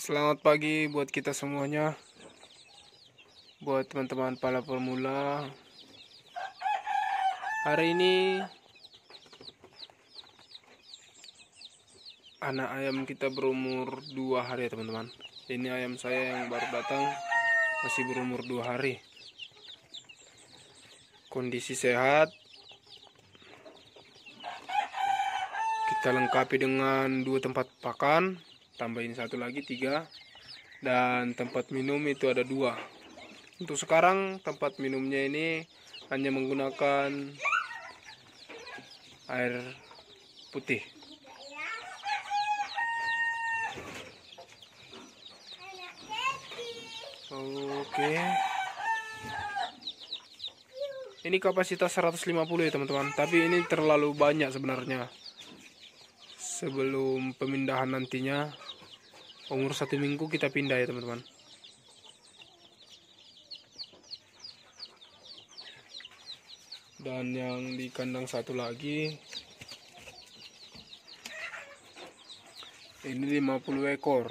Selamat pagi buat kita semuanya Buat teman-teman pala pemula Hari ini Anak ayam kita berumur 2 hari ya teman-teman Ini ayam saya yang baru datang Masih berumur 2 hari Kondisi sehat Kita lengkapi dengan dua tempat pakan tambahin satu lagi tiga dan tempat minum itu ada dua untuk sekarang tempat minumnya ini hanya menggunakan air putih oke ini kapasitas 150 ya teman-teman tapi ini terlalu banyak sebenarnya sebelum pemindahan nantinya umur satu minggu kita pindah ya teman-teman dan yang di kandang satu lagi ini 50 ekor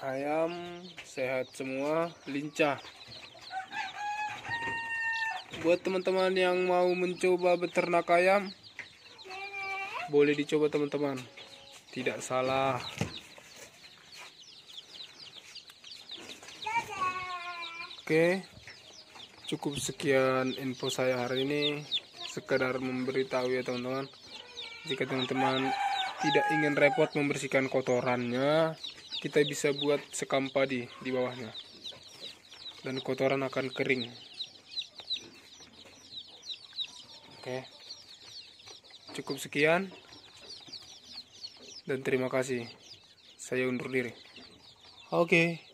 ayam sehat semua lincah buat teman-teman yang mau mencoba beternak ayam boleh dicoba teman-teman tidak salah oke cukup sekian info saya hari ini sekedar memberitahu ya teman-teman jika teman-teman tidak ingin repot membersihkan kotorannya kita bisa buat sekam padi di bawahnya dan kotoran akan kering Oke. Cukup sekian. Dan terima kasih. Saya undur diri. Oke.